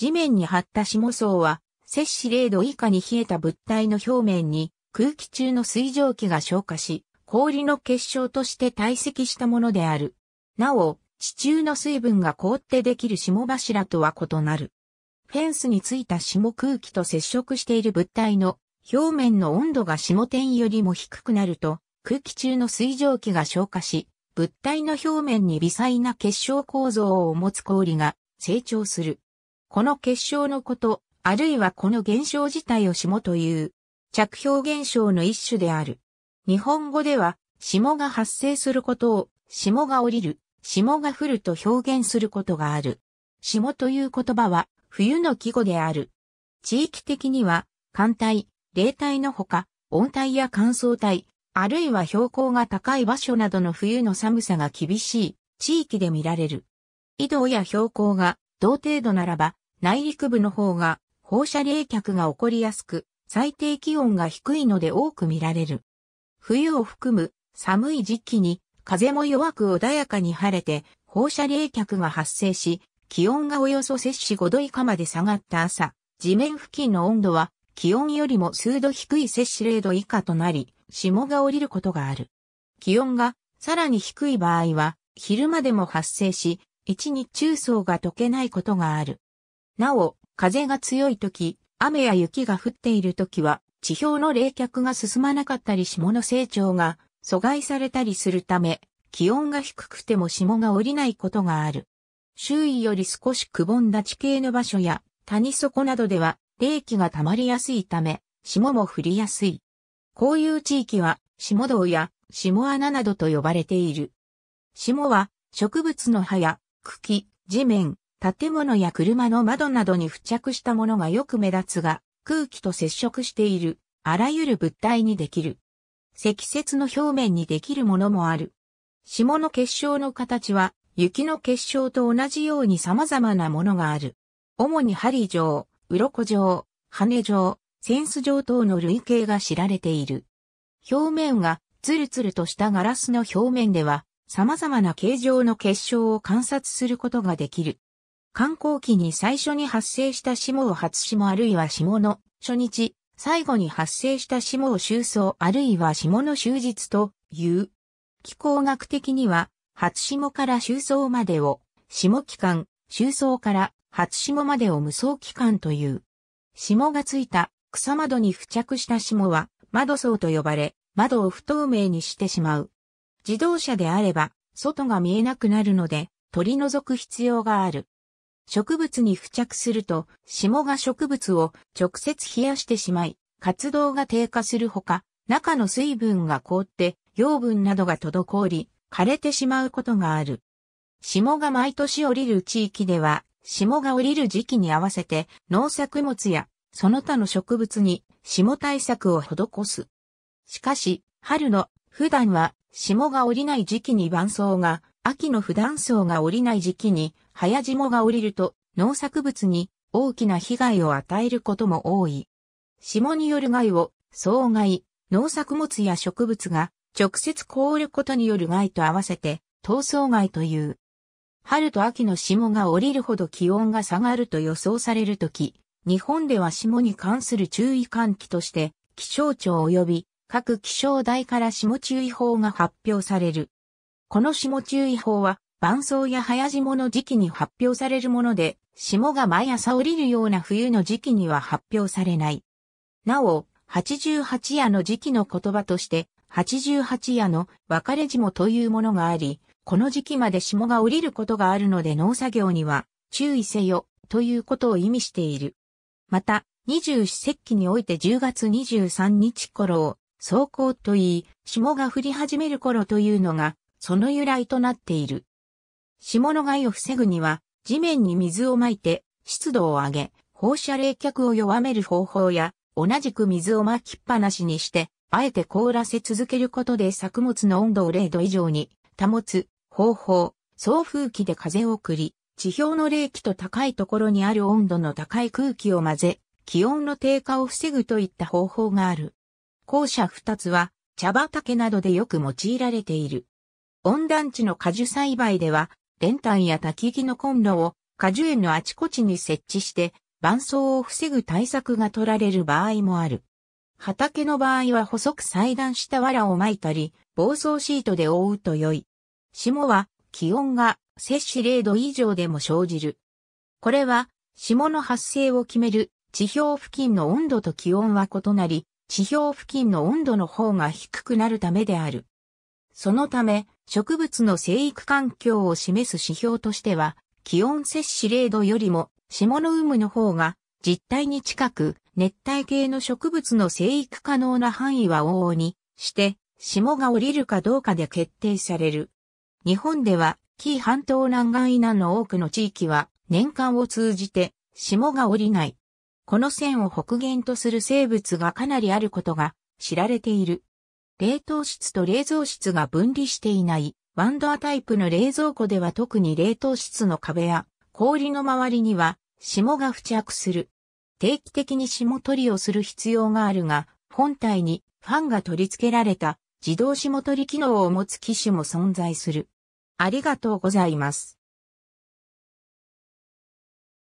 地面に張った下層は、摂氏0度以下に冷えた物体の表面に空気中の水蒸気が消化し、氷の結晶として堆積したものである。なお、地中の水分が凍ってできる霜柱とは異なる。フェンスについた霜空気と接触している物体の表面の温度が霜点よりも低くなると、空気中の水蒸気が消化し、物体の表面に微細な結晶構造を持つ氷が成長する。この結晶のこと、あるいはこの現象自体を霜という、着氷現象の一種である。日本語では、霜が発生することを、霜が降りる、霜が降ると表現することがある。霜という言葉は、冬の季語である。地域的には、寒帯、冷帯のほか、温帯や乾燥帯、あるいは標高が高い場所などの冬の寒さが厳しい地域で見られる。緯度や標高が同程度ならば、内陸部の方が放射冷却が起こりやすく、最低気温が低いので多く見られる。冬を含む寒い時期に風も弱く穏やかに晴れて放射冷却が発生し、気温がおよそ摂氏5度以下まで下がった朝、地面付近の温度は気温よりも数度低い摂氏0度以下となり、霜が降りることがある。気温がさらに低い場合は昼間でも発生し、一日中層が溶けないことがある。なお、風が強い時、雨や雪が降っている時は、地表の冷却が進まなかったり霜の成長が阻害されたりするため、気温が低くても霜が降りないことがある。周囲より少しくぼんだ地形の場所や谷底などでは冷気が溜まりやすいため、霜も降りやすい。こういう地域は霜道や霜穴などと呼ばれている。霜は植物の葉や茎、地面、建物や車の窓などに付着したものがよく目立つが、空気と接触している、あらゆる物体にできる。積雪の表面にできるものもある。霜の結晶の形は、雪の結晶と同じように様々なものがある。主に針状、鱗状、羽状、センス状等の類型が知られている。表面がツルツルとしたガラスの表面では、様々な形状の結晶を観察することができる。観光期に最初に発生した霜を初霜あるいは霜の初日、最後に発生した霜を終走あるいは霜の終日という。気候学的には、初霜から終走までを、霜期間、終走から初霜までを無双期間という。霜がついた草窓に付着した霜は窓層と呼ばれ、窓を不透明にしてしまう。自動車であれば、外が見えなくなるので、取り除く必要がある。植物に付着すると、霜が植物を直接冷やしてしまい、活動が低下するほか、中の水分が凍って養分などが滞り、枯れてしまうことがある。霜が毎年降りる地域では、霜が降りる時期に合わせて農作物やその他の植物に霜対策を施す。しかし、春の普段は霜が降りない時期に伴奏が秋の普段層が降りない時期に、早霜が降りると、農作物に大きな被害を与えることも多い。霜による害を、総害、農作物や植物が直接凍ることによる害と合わせて、闘争害という。春と秋の霜が降りるほど気温が下がると予想されるとき、日本では霜に関する注意喚起として、気象庁及び各気象台から霜注意報が発表される。この霜注意報は、伴奏や早霜の時期に発表されるもので、霜が毎朝降りるような冬の時期には発表されない。なお、八十八夜の時期の言葉として、八十八夜の別れ霜というものがあり、この時期まで霜が降りることがあるので農作業には注意せよということを意味している。また、二十四節気において10月23日頃を走行といい、霜が降り始める頃というのがその由来となっている。霜の害を防ぐには、地面に水をまいて、湿度を上げ、放射冷却を弱める方法や、同じく水をまきっぱなしにして、あえて凍らせ続けることで作物の温度を0度以上に保つ方法、送風機で風を送り、地表の冷気と高いところにある温度の高い空気を混ぜ、気温の低下を防ぐといった方法がある。校舎二つは、茶畑などでよく用いられている。温暖地の果樹栽培では、練炭や焚き木のコンロを果樹園のあちこちに設置して、伴走を防ぐ対策が取られる場合もある。畑の場合は細く裁断した藁を巻いたり、防草シートで覆うと良い。霜は気温が摂氏0度以上でも生じる。これは霜の発生を決める地表付近の温度と気温は異なり、地表付近の温度の方が低くなるためである。そのため、植物の生育環境を示す指標としては、気温摂氏零度よりも、霜の有無の方が、実態に近く、熱帯系の植物の生育可能な範囲は往々にして、霜が降りるかどうかで決定される。日本では、紀伊半島南岸以南の多くの地域は、年間を通じて、霜が降りない。この線を北限とする生物がかなりあることが知られている。冷凍室と冷蔵室が分離していないワンドアタイプの冷蔵庫では特に冷凍室の壁や氷の周りには霜が付着する。定期的に霜取りをする必要があるが、本体にファンが取り付けられた自動霜取り機能を持つ機種も存在する。ありがとうございます。